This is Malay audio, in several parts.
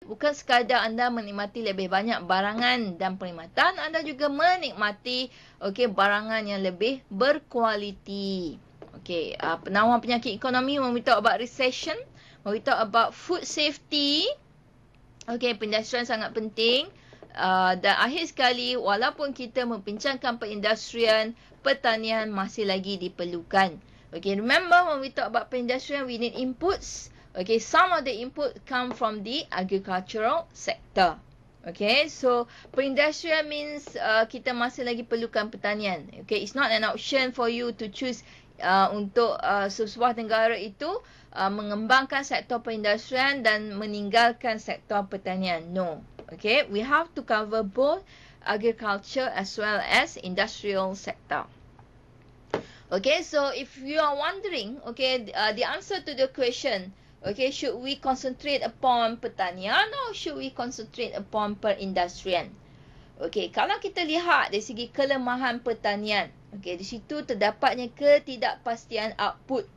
Bukan sekadar anda menikmati lebih banyak barangan dan perkhidmatan, anda juga menikmati okay barangan yang lebih berkualiti. Okay, uh, ah, penawar penyakit ekonomi memberitahu about recession, memberitahu about food safety. Okay, pendustrian sangat penting. Uh, dan akhir sekali, walaupun kita membincangkan perindustrian, pertanian masih lagi diperlukan. Okay, remember when we talk about perindustrian, we need inputs. Okay, some of the input come from the agricultural sector. Okay, so perindustrial means uh, kita masih lagi perlukan pertanian. Okay, it's not an option for you to choose uh, untuk uh, sebuah negara itu uh, mengembangkan sektor perindustrian dan meninggalkan sektor pertanian. No. Okay, we have to cover both agriculture as well as industrial sector. Okay, so if you are wondering, okay, uh, the answer to the question, Okay, should we concentrate upon pertanian or should we concentrate upon perindustrian? Okay, kalau kita lihat dari segi kelemahan pertanian, okay, di situ terdapatnya ketidakpastian output.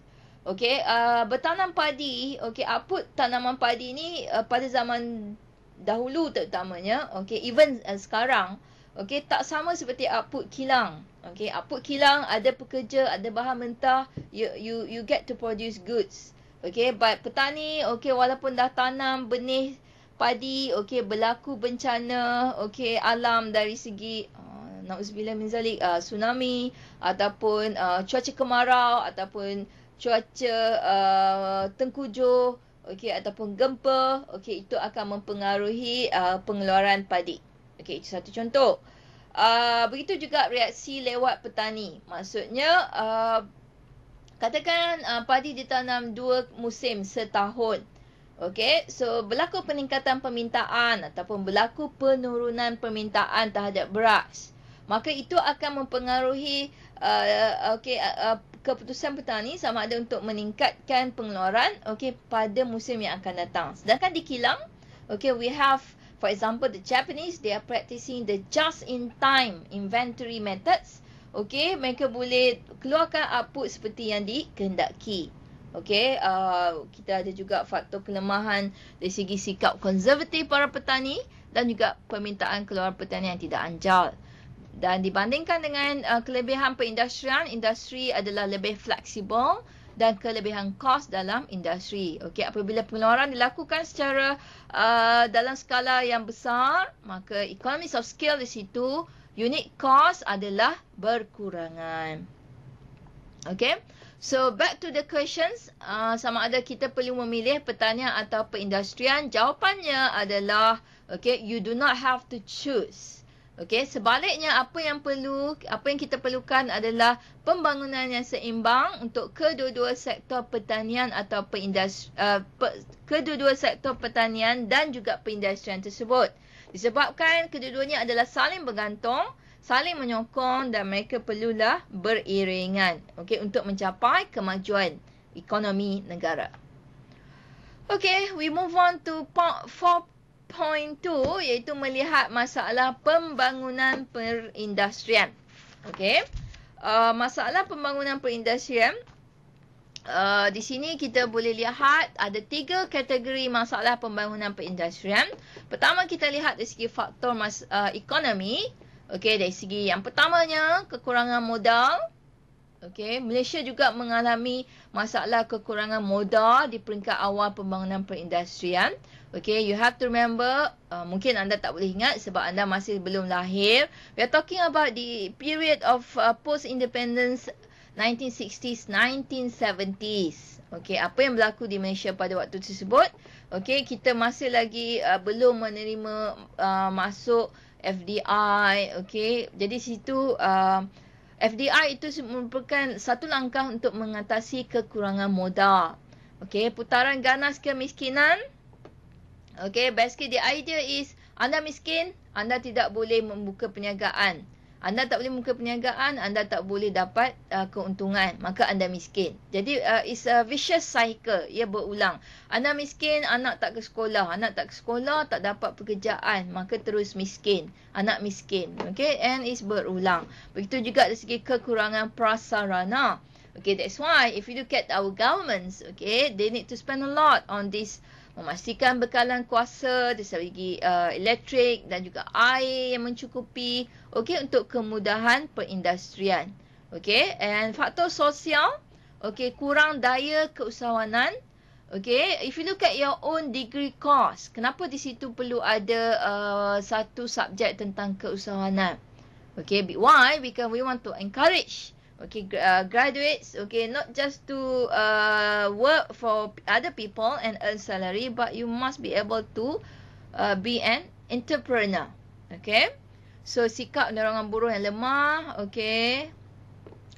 Okay, uh, bertanam padi, okay, output tanaman padi ni uh, pada zaman dahulu terutamanya, okay, even uh, sekarang, okay, tak sama seperti output kilang. Okay, output kilang ada pekerja, ada bahan mentah, you you you get to produce goods. Okay, but petani, okay, walaupun dah tanam benih padi, okay, berlaku bencana, okay, alam dari segi uh, Nauzubillah min zalik uh, tsunami ataupun uh, cuaca kemarau ataupun cuaca uh, tengkujuh okey ataupun gempa okay itu akan mempengaruhi uh, pengeluaran padi okay itu satu contoh uh, begitu juga reaksi lewat petani maksudnya uh, Katakan uh, padi ditanam dua musim setahun. Okey, so berlaku peningkatan permintaan ataupun berlaku penurunan permintaan terhadap beras. Maka itu akan mempengaruhi uh, okey uh, uh keputusan petani sama ada untuk meningkatkan pengeluaran okay, pada musim yang akan datang. Sedangkan di kilang, okay, we have for example the Japanese they are practicing the just in time inventory methods Okey, mereka boleh keluarkan output seperti yang dikehendaki. Okey, uh, kita ada juga faktor kelemahan dari segi sikap konservatif para petani dan juga permintaan keluar petani yang tidak anjal. Dan dibandingkan dengan uh, kelebihan perindustrian, industri adalah lebih fleksibel dan kelebihan kos dalam industri. Okey, apabila pengeluaran dilakukan secara uh, dalam skala yang besar, maka economies of scale di situ unit cost adalah berkurangan. Okay. So, back to the questions. Uh, sama ada kita perlu memilih pertanian atau perindustrian. Jawapannya adalah, okay, you do not have to choose. Okay, sebaliknya apa yang perlu, apa yang kita perlukan adalah pembangunan yang seimbang untuk kedua-dua sektor pertanian atau perindustri, uh, ah, per, kedua-dua sektor pertanian dan juga perindustrian tersebut. Disebabkan kedua-duanya adalah saling bergantung, saling menyokong dan mereka perlulah beriringan okay, untuk mencapai kemajuan ekonomi negara. Okay, we move on to point 4.2 iaitu melihat masalah pembangunan perindustrian. Okay, uh, masalah pembangunan perindustrian Uh, di sini kita boleh lihat ada tiga kategori masalah pembangunan perindustrian. Pertama kita lihat dari segi faktor mas, uh, ekonomi. Okey, dari segi yang pertamanya kekurangan modal. Okey, Malaysia juga mengalami masalah kekurangan modal di peringkat awal pembangunan perindustrian. Okey, you have to remember, uh, mungkin anda tak boleh ingat sebab anda masih belum lahir. We are talking about the period of uh, post-independence 1960s, 1970s. Okey, apa yang berlaku di Malaysia pada waktu tersebut? Okey, kita masih lagi uh, belum menerima uh, masuk FDI, okey. Jadi situ uh, FDI itu merupakan satu langkah untuk mengatasi kekurangan modal. Okey, putaran ganas kemiskinan. Okey, basically the idea is anda miskin, anda tidak boleh membuka perniagaan. Anda tak boleh muka perniagaan, anda tak boleh dapat uh, keuntungan, maka anda miskin. Jadi uh, it's a vicious cycle, ia berulang. Anda miskin, anak tak ke sekolah, anak tak ke sekolah, tak dapat pekerjaan, maka terus miskin. Anak miskin, okay? And it's berulang. Begitu juga dari segi kekurangan prasarana. Okay, that's why if you look at our governments, okay, they need to spend a lot on this memastikan bekalan kuasa dari segi uh, elektrik dan juga air yang mencukupi okey untuk kemudahan perindustrian okey and faktor sosial okey kurang daya keusahawanan okey if you look at your own degree course kenapa di situ perlu ada uh, satu subjek tentang keusahawanan okey why because we want to encourage okay uh, graduates okay not just to uh, work for other people and earn salary but you must be able to uh, be an entrepreneur okay so sikap dorongan buruh yang lemah okay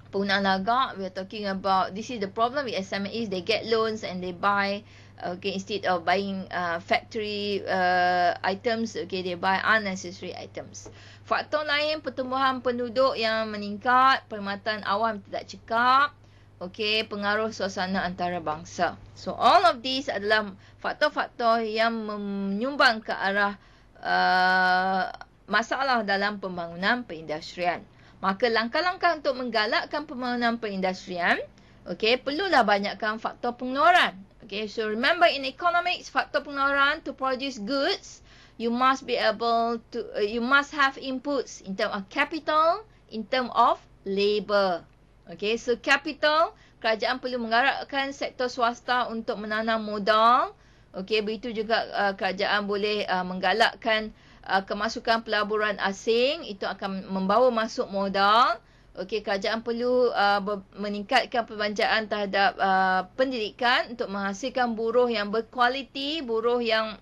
penggunaan lagak we're talking about this is the problem with SMEs. they get loans and they buy Uh, okay instead of buying uh, factory uh, items okay they buy unnecessary items faktor lain pertumbuhan penduduk yang meningkat perkhidmatan awam tidak cekap okay pengaruh suasana antarabangsa so all of these adalah faktor-faktor yang menyumbang ke arah uh, masalah dalam pembangunan perindustrian maka langkah-langkah untuk menggalakkan pembangunan perindustrian okay perlulah banyakkan faktor pengeluaran Okay, so remember in economics, faktor pengeluaran to produce goods, you must be able to, uh, you must have inputs in term of capital, in term of labor. Okay, so capital, kerajaan perlu menggarakkan sektor swasta untuk menanam modal. Okay, begitu juga uh, kerajaan boleh uh, menggalakkan uh, kemasukan pelaburan asing, itu akan membawa masuk modal. Okey, kerajaan perlu uh, meningkatkan perbelanjaan terhadap uh, pendidikan untuk menghasilkan buruh yang berkualiti, buruh yang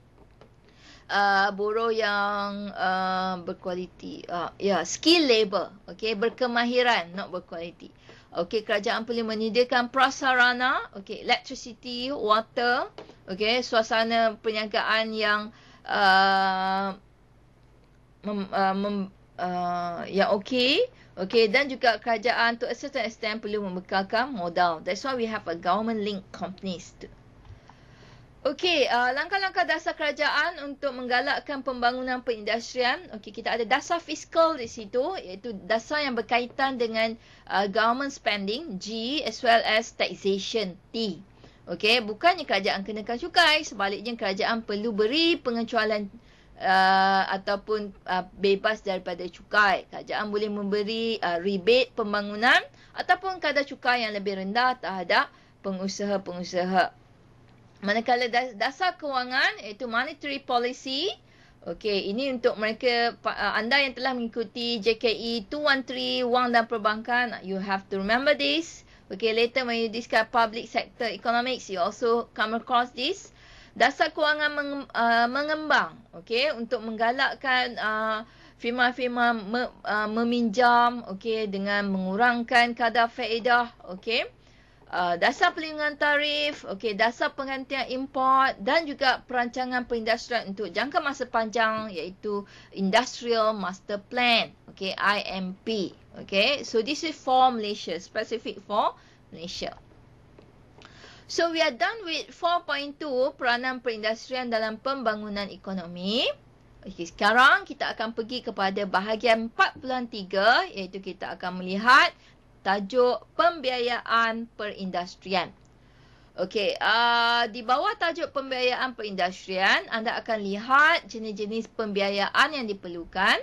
uh, buruh yang uh, berkualiti. Uh, ya, yeah, skill labor. Okey, berkemahiran, not berkualiti. Okey, kerajaan perlu menyediakan prasarana, okey, electricity, water, okey, suasana perniagaan yang uh, mem, uh, mem, uh, yang okey. Okay, dan juga kerajaan to a certain extent perlu membekalkan modal. That's why we have a government link companies. To. Okay, uh, langkah-langkah dasar kerajaan untuk menggalakkan pembangunan perindustrian. Okay, kita ada dasar fiskal di situ iaitu dasar yang berkaitan dengan uh, government spending G as well as taxation T. Okay, bukannya kerajaan kenakan cukai, sebaliknya kerajaan perlu beri pengecualian Uh, ataupun uh, bebas daripada cukai. Kerajaan boleh memberi uh, rebate pembangunan ataupun kadar cukai yang lebih rendah terhadap pengusaha-pengusaha. Manakala dasar kewangan iaitu monetary policy, okey ini untuk mereka uh, anda yang telah mengikuti JKE 213 wang dan perbankan, you have to remember this. Okay, later when you discuss public sector economics, you also come across this dasar kewangan uh, mengembang okey untuk menggalakkan uh, firma-firma uh, meminjam okey dengan mengurangkan kadar faedah okey dasar pelindungan tarif okay, dasar penggantian import dan juga perancangan perindustrian untuk jangka masa panjang iaitu industrial master plan okay, IMP okay. so this is for Malaysia specific for Malaysia So we are done with 4.2 peranan perindustrian dalam pembangunan ekonomi. Okay, sekarang kita akan pergi kepada bahagian 4.3 iaitu kita akan melihat tajuk pembiayaan perindustrian. Okey, uh, di bawah tajuk pembiayaan perindustrian, anda akan lihat jenis-jenis pembiayaan yang diperlukan.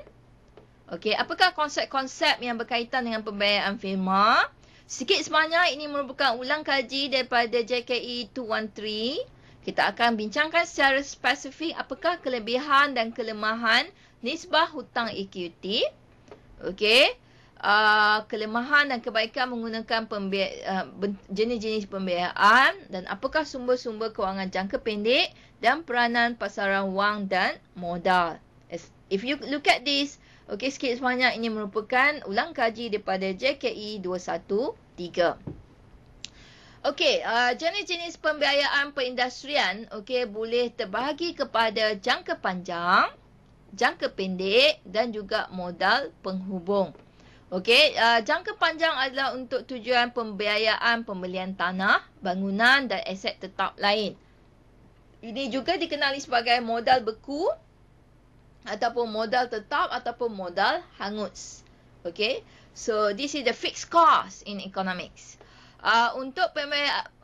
Okey, apakah konsep-konsep yang berkaitan dengan pembiayaan firma? Sikit semuanya. ini merupakan ulang kaji daripada JKE 213. Kita akan bincangkan secara spesifik apakah kelebihan dan kelemahan nisbah hutang equity. Okey. Uh, kelemahan dan kebaikan menggunakan pembia- uh, ah, jenis-jenis pembiayaan dan apakah sumber-sumber kewangan jangka pendek dan peranan pasaran wang dan modal. As if you look at this, Okey sikit semuanya ini merupakan ulang kaji daripada JKI e 213. Okey, uh, jenis-jenis pembiayaan perindustrian okey boleh terbahagi kepada jangka panjang, jangka pendek dan juga modal penghubung. Okey, uh, jangka panjang adalah untuk tujuan pembiayaan pembelian tanah, bangunan dan aset tetap lain. Ini juga dikenali sebagai modal beku ataupun modal tetap ataupun modal hangus. Okay, so this is the fixed cost in economics. Uh, untuk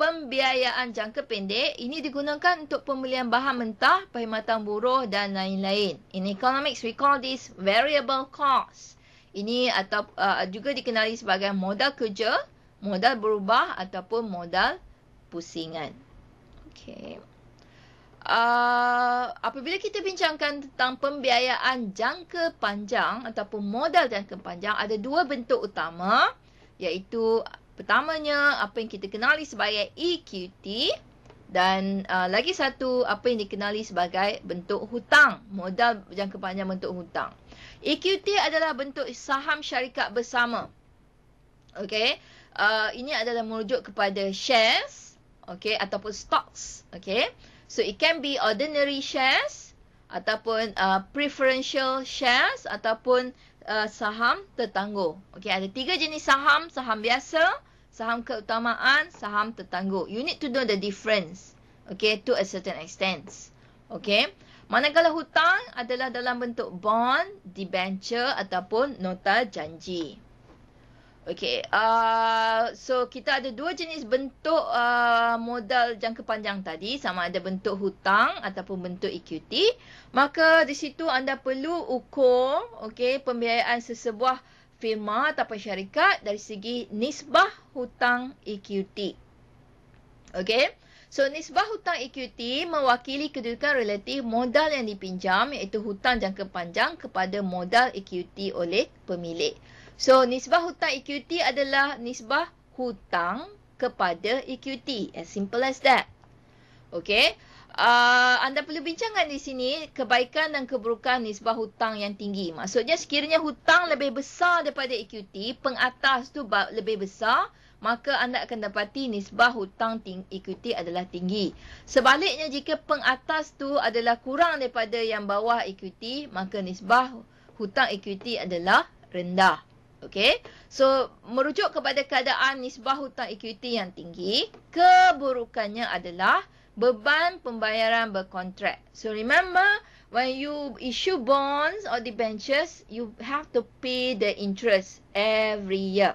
pembiayaan jangka pendek, ini digunakan untuk pembelian bahan mentah, perkhidmatan buruh dan lain-lain. In economics, we call this variable cost. Ini atau uh, juga dikenali sebagai modal kerja, modal berubah ataupun modal pusingan. Okay. Ah, apabila kita bincangkan tentang pembiayaan jangka panjang ataupun modal jangka panjang, ada dua bentuk utama iaitu pertamanya apa yang kita kenali sebagai EQT dan uh, lagi satu apa yang dikenali sebagai bentuk hutang, modal jangka panjang bentuk hutang. EQT adalah bentuk saham syarikat bersama. Okey. Uh, ah, ini adalah merujuk kepada shares, okey ataupun stocks, okey. So it can be ordinary shares ataupun uh, preferential shares ataupun uh, saham tertangguh. Okay, ada tiga jenis saham. Saham biasa, saham keutamaan, saham tertangguh. You need to know the difference. Okay, to a certain extent. Okay, manakala hutang adalah dalam bentuk bond, debenture ataupun nota janji. Okay, uh, so kita ada dua jenis bentuk uh, modal jangka panjang tadi sama ada bentuk hutang ataupun bentuk equity. Maka di situ anda perlu ukur okay, pembiayaan sesebuah firma ataupun syarikat dari segi nisbah hutang equity. Okay, so nisbah hutang equity mewakili kedudukan relatif modal yang dipinjam iaitu hutang jangka panjang kepada modal equity oleh pemilik. So nisbah hutang equity adalah nisbah hutang kepada equity. As simple as that. Okay. Uh, anda perlu bincangkan di sini kebaikan dan keburukan nisbah hutang yang tinggi. Maksudnya sekiranya hutang lebih besar daripada equity, pengatas tu lebih besar, maka anda akan dapati nisbah hutang ting- equity adalah tinggi. Sebaliknya jika pengatas tu adalah kurang daripada yang bawah equity, maka nisbah hutang equity adalah rendah. Okay. So, merujuk kepada keadaan nisbah hutang equity yang tinggi, keburukannya adalah beban pembayaran berkontrak. So, remember when you issue bonds or debentures, you have to pay the interest every year.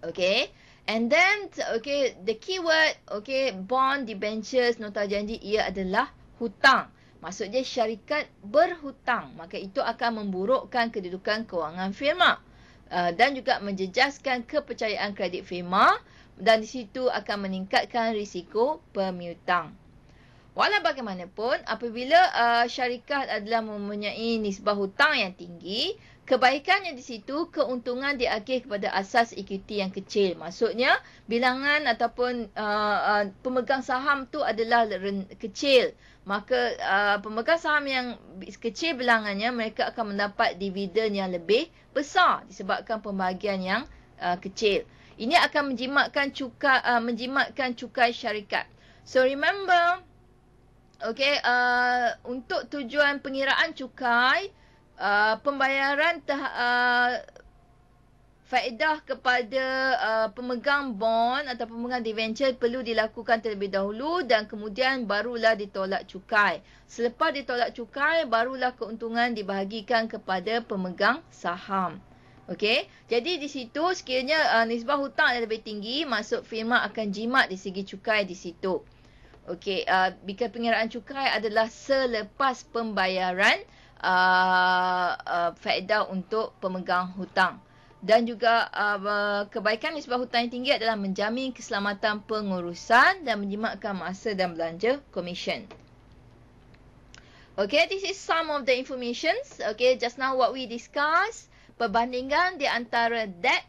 Okay. And then, okay, the keyword, okay, bond, debentures, nota janji, ia adalah hutang. Maksudnya syarikat berhutang. Maka itu akan memburukkan kedudukan kewangan firma. Uh, dan juga menjejaskan kepercayaan kredit firma dan di situ akan meningkatkan risiko pemiutang. Walau bagaimanapun, apabila uh, syarikat adalah mempunyai nisbah hutang yang tinggi, kebaikannya di situ keuntungan diakhir kepada asas equity yang kecil. Maksudnya, bilangan ataupun uh, uh, pemegang saham tu adalah kecil. Maka uh, pemegang saham yang kecil bilangannya mereka akan mendapat dividen yang lebih besar disebabkan pembahagian yang uh, kecil. Ini akan menjimatkan cukai uh, menjimatkan cukai syarikat. So remember Okey, uh, untuk tujuan pengiraan cukai, uh, pembayaran uh, faedah kepada uh, pemegang bond atau pemegang debenture perlu dilakukan terlebih dahulu dan kemudian barulah ditolak cukai. Selepas ditolak cukai, barulah keuntungan dibahagikan kepada pemegang saham. Okey, jadi di situ sekiranya uh, nisbah hutang yang lebih tinggi, maksud firma akan jimat di segi cukai di situ. Okey, uh, bika pengiraan cukai adalah selepas pembayaran uh, uh, faedah untuk pemegang hutang. Dan juga uh, kebaikan nisbah hutang yang tinggi adalah menjamin keselamatan pengurusan dan menjimatkan masa dan belanja komisen. Okay, this is some of the informations. Okay, just now what we discuss, perbandingan di antara debt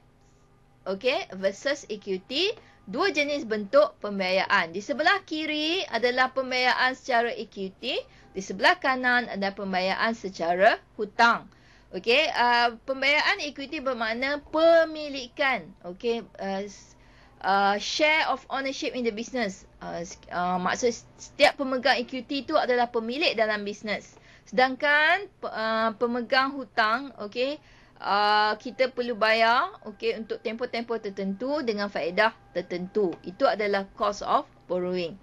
okay, versus equity dua jenis bentuk pembiayaan. Di sebelah kiri adalah pembiayaan secara equity, di sebelah kanan ada pembiayaan secara hutang. Okey, uh, pembiayaan equity bermakna pemilikan. Okey, uh, uh, share of ownership in the business. Uh, uh, maksud setiap pemegang equity itu adalah pemilik dalam bisnes. Sedangkan uh, pemegang hutang, okey, Ah, kita perlu bayar okay, untuk tempoh-tempoh tertentu dengan faedah tertentu. Itu adalah cost of borrowing.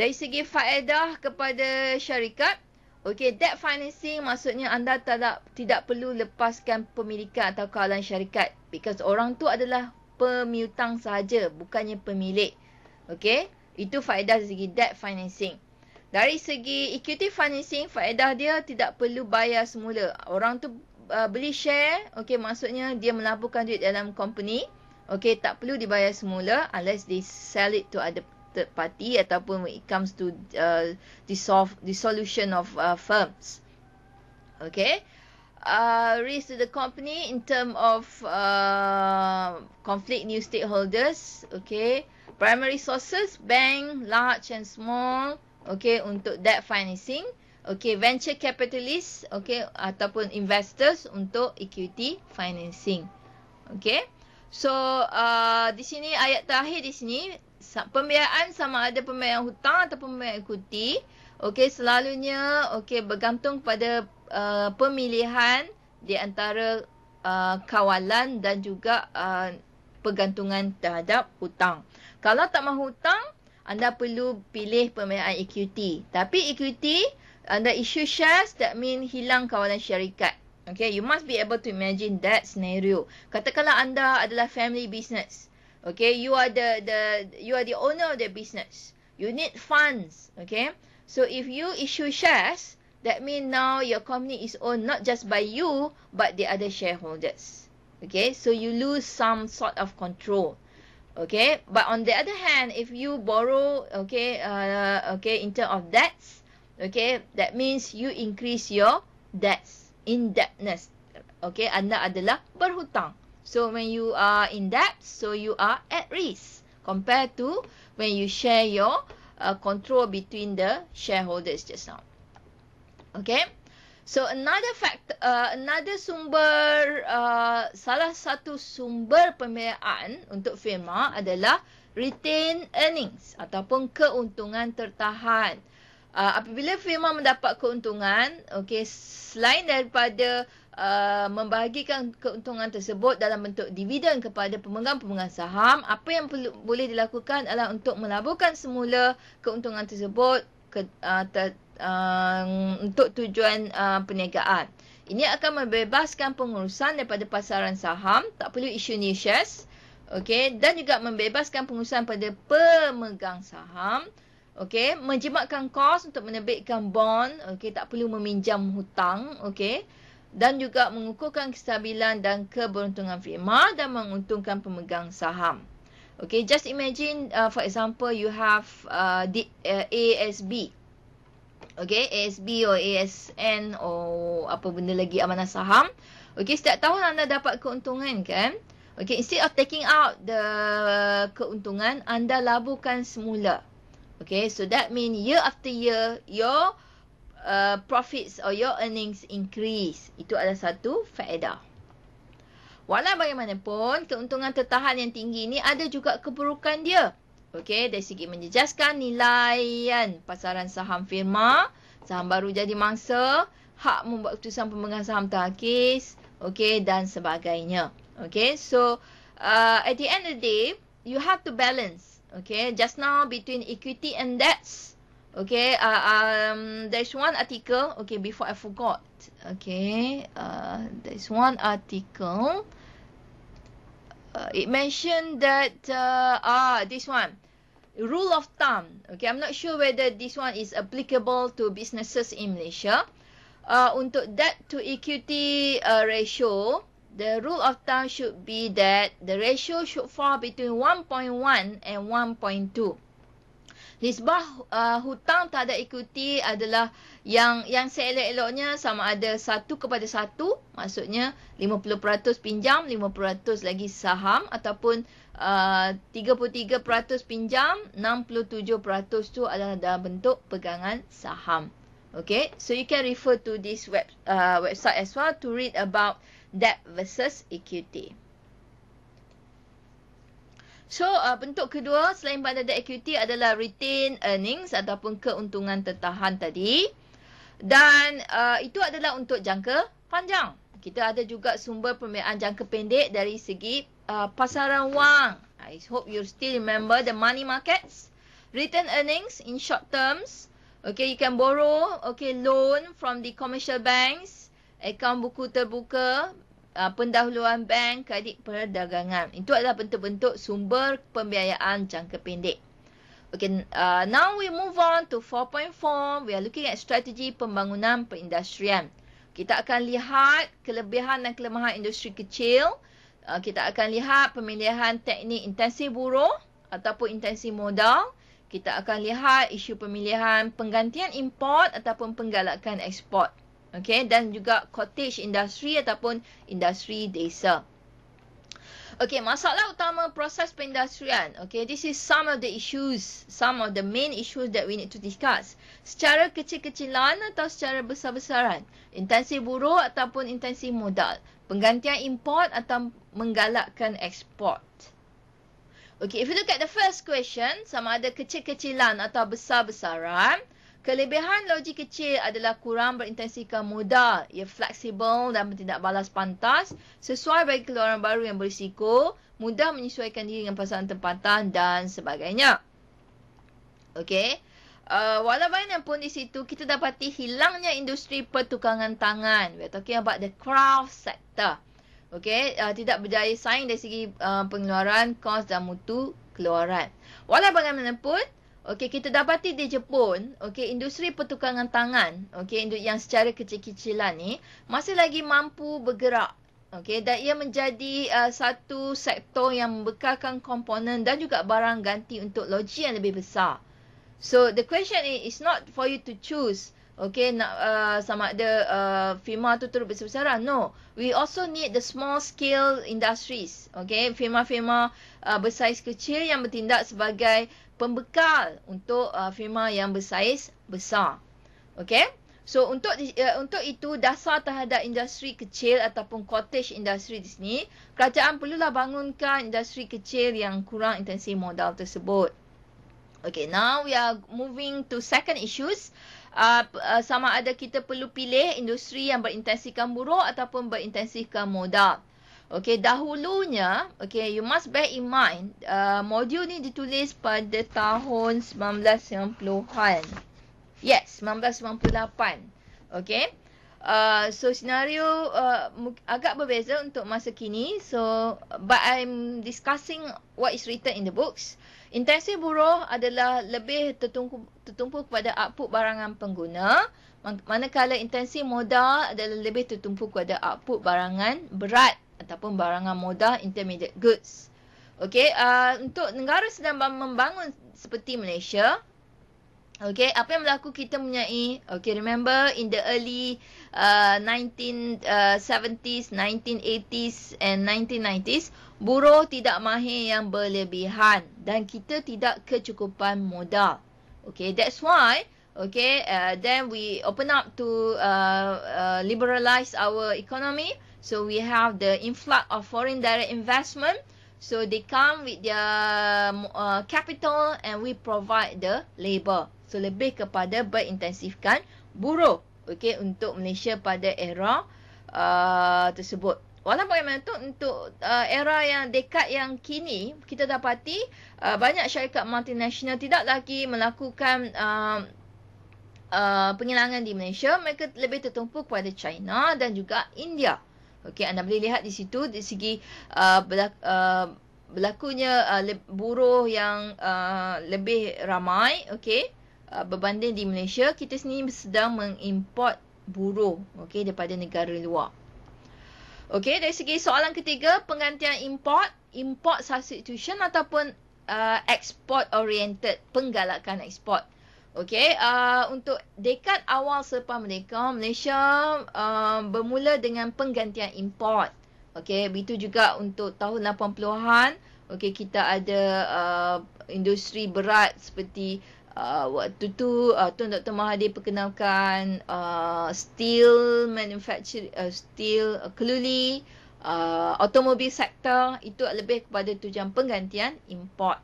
Dari segi faedah kepada syarikat, okay, debt financing maksudnya anda tidak, tidak perlu lepaskan pemilikan atau kawalan syarikat because orang tu adalah pemiutang sahaja, bukannya pemilik. Okay? Itu faedah dari segi debt financing. Dari segi equity financing, faedah dia tidak perlu bayar semula. Orang tu uh, beli share, okay, maksudnya dia melaburkan duit dalam company, okay, tak perlu dibayar semula unless they sell it to other third party ataupun when it comes to uh, dissolve, dissolution of uh, firms. Okay. Uh, risk to the company in term of uh, conflict new stakeholders. Okay. Primary sources, bank, large and small. Okay, untuk debt financing okay, venture capitalists, okay, ataupun investors untuk equity financing. Okay, so uh, di sini ayat terakhir di sini, pembiayaan sama ada pembiayaan hutang atau pembiayaan equity, okay, selalunya, okay, bergantung pada uh, pemilihan di antara uh, kawalan dan juga uh, pergantungan terhadap hutang. Kalau tak mahu hutang, anda perlu pilih pembiayaan equity. Tapi equity anda issue shares, that mean hilang kawalan syarikat. Okay, you must be able to imagine that scenario. Katakanlah anda adalah family business. Okay, you are the the you are the owner of the business. You need funds. Okay, so if you issue shares, that mean now your company is owned not just by you but the other shareholders. Okay, so you lose some sort of control. Okay, but on the other hand, if you borrow, okay, uh, okay, in terms of debts, Okay, that means you increase your debts, indebtedness. Okay, anda adalah berhutang. So, when you are in debt, so you are at risk. Compared to when you share your uh, control between the shareholders just now. Okay, so another fact, uh, another sumber, uh, salah satu sumber pembiayaan untuk firma adalah retained earnings ataupun keuntungan tertahan. Uh, apabila firma mendapat keuntungan, okay, selain daripada uh, membahagikan keuntungan tersebut dalam bentuk dividen kepada pemegang-pemegang saham, apa yang perlu, boleh dilakukan adalah untuk melaburkan semula keuntungan tersebut ke, uh, ter, uh, untuk tujuan uh, perniagaan. Ini akan membebaskan pengurusan daripada pasaran saham, tak perlu isu new shares, okay, dan juga membebaskan pengurusan pada pemegang saham. Okey, menjimatkan kos untuk menerbitkan bond, okey, tak perlu meminjam hutang, okey. Dan juga mengukuhkan kestabilan dan keberuntungan firma dan menguntungkan pemegang saham. Okey, just imagine uh, for example you have uh, the, uh, ASB. Okey, ASB or ASN or apa benda lagi amanah saham. Okey, setiap tahun anda dapat keuntungan kan? Okey, instead of taking out the keuntungan, anda laburkan semula. Okay, so that mean year after year, your uh, profits or your earnings increase. Itu adalah satu faedah. Walau bagaimanapun, keuntungan tertahan yang tinggi ni ada juga keburukan dia. Okay, dari segi menjejaskan nilaian pasaran saham firma, saham baru jadi mangsa, hak membuat keputusan pemegang saham terhakis, okay, dan sebagainya. Okay, so uh, at the end of the day, you have to balance Okay, just now between equity and debts. Okay, uh, um, there's one article. Okay, before I forgot. Okay, uh, there's one article. Uh, it mentioned that, uh, ah, this one. Rule of thumb. Okay, I'm not sure whether this one is applicable to businesses in Malaysia. Uh, untuk debt to equity uh, ratio, the rule of thumb should be that the ratio should fall between 1.1 and 1.2. Hisbah uh, hutang tak ada ikuti adalah yang yang seelok-eloknya sama ada 1 kepada 1, maksudnya 50% pinjam, 50% lagi saham ataupun uh, 33% pinjam, 67% tu adalah dalam bentuk pegangan saham. Okay, so you can refer to this web, uh, website as well to read about debt versus equity. So, uh, bentuk kedua selain pada debt equity adalah retain earnings ataupun keuntungan tertahan tadi. Dan uh, itu adalah untuk jangka panjang. Kita ada juga sumber pembiayaan jangka pendek dari segi uh, pasaran wang. I hope you still remember the money markets. Return earnings in short terms. Okay, you can borrow. Okay, loan from the commercial banks akaun buku terbuka, uh, pendahuluan bank, kredit perdagangan. Itu adalah bentuk-bentuk sumber pembiayaan jangka pendek. Okay, uh, now we move on to 4.4. We are looking at strategi pembangunan perindustrian. Kita akan lihat kelebihan dan kelemahan industri kecil. Uh, kita akan lihat pemilihan teknik intensif buruh ataupun intensif modal. Kita akan lihat isu pemilihan penggantian import ataupun penggalakan ekspor okay, dan juga cottage industry ataupun industri desa. Okay, masalah utama proses perindustrian. Okay, this is some of the issues, some of the main issues that we need to discuss. Secara kecil-kecilan atau secara besar-besaran. intensi buruh ataupun intensi modal. Penggantian import atau menggalakkan ekspor. Okay, if you look at the first question, sama ada kecil-kecilan atau besar-besaran. Kelebihan logik kecil adalah kurang berintensikan muda, ia fleksibel dan bertindak balas pantas, sesuai bagi keluaran baru yang berisiko, mudah menyesuaikan diri dengan pasaran tempatan dan sebagainya. Okey. Uh, walau bagaimanapun di situ, kita dapati hilangnya industri pertukangan tangan. We're talking about the craft sector. Okay. uh, tidak berjaya saing dari segi uh, pengeluaran, kos dan mutu keluaran. Walau bagaimanapun, Okey, kita dapati di Jepun, okey, industri pertukangan tangan, okey, yang secara kecil-kecilan ni masih lagi mampu bergerak. Okey, dan ia menjadi uh, satu sektor yang membekalkan komponen dan juga barang ganti untuk logi yang lebih besar. So, the question is, it's not for you to choose Okay, nak uh, sama ada uh, FEMA tu terus besar besar. No, we also need the small scale industries. Okay, firma-firma uh, bersaiz kecil yang bertindak sebagai pembekal untuk uh, FEMA yang bersaiz besar. Okay, so untuk uh, untuk itu dasar terhadap industri kecil ataupun cottage industry di sini, kerajaan perlulah bangunkan industri kecil yang kurang intensif modal tersebut. Okay, now we are moving to second issues uh, sama ada kita perlu pilih industri yang berintensifkan buruk ataupun berintensifkan modal. Okey, dahulunya, okey, you must bear in mind, uh, modul ni ditulis pada tahun 1990-an. Yes, 1998. Okey. Uh, so senario uh, agak berbeza untuk masa kini. So but I'm discussing what is written in the books. Uh, Intensif buruh adalah lebih tertumpu, tertumpu kepada output barangan pengguna, manakala intensif modal adalah lebih tertumpu kepada output barangan berat ataupun barangan modal intermediate goods. Okey, uh, untuk negara sedang membangun seperti Malaysia, okey, apa yang berlaku kita mempunyai, okey, remember in the early uh, 1970s, uh, 1980s and 1990s Buruh tidak mahir yang berlebihan dan kita tidak kecukupan modal. Okay, that's why. Okay, uh, then we open up to uh, uh, liberalize our economy. So we have the influx of foreign direct investment. So they come with their uh, capital and we provide the labor. So lebih kepada berintensifkan buruh. Okay, untuk Malaysia pada era uh, tersebut walau bagaimanapun untuk uh, era yang dekat yang kini kita dapati uh, banyak syarikat multinasional tidak lagi melakukan um, uh, Uh, pengilangan di Malaysia mereka lebih tertumpu kepada China dan juga India. Okey anda boleh lihat di situ di segi uh, berlaku, uh, berlakunya uh, buruh yang uh, lebih ramai okey uh, berbanding di Malaysia kita sendiri sedang mengimport buruh okey daripada negara luar. Okey, dari segi soalan ketiga, penggantian import, import substitution ataupun uh, export oriented, penggalakan export. Okey, uh, untuk dekad awal selepas mereka Malaysia uh, bermula dengan penggantian import. Okey, begitu juga untuk tahun 80-an, okey kita ada uh, industri berat seperti uh, waktu tu uh, Tuan Dr. Mahathir perkenalkan uh, steel manufacturing, uh, steel uh, keluli, uh, automobil sektor itu lebih kepada tujuan penggantian import.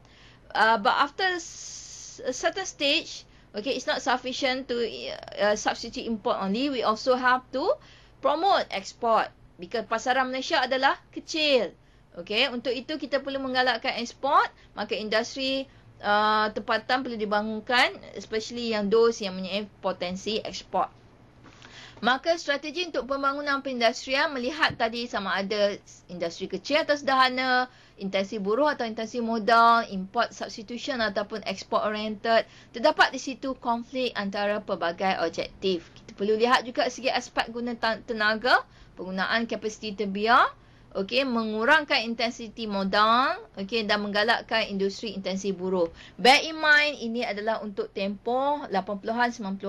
Uh, but after a certain stage, okay, it's not sufficient to uh, substitute import only. We also have to promote export because pasaran Malaysia adalah kecil. Okay, untuk itu kita perlu menggalakkan export, maka industri uh, tempatan perlu dibangunkan especially yang dos yang mempunyai potensi ekspor. Maka strategi untuk pembangunan perindustrian melihat tadi sama ada industri kecil atau sederhana, intensi buruh atau intensi modal, import substitution ataupun export oriented, terdapat di situ konflik antara pelbagai objektif. Kita perlu lihat juga segi aspek guna tenaga, penggunaan kapasiti terbiar, okey mengurangkan intensiti modal okey dan menggalakkan industri intensif buruh bear in mind ini adalah untuk tempoh 80-an 90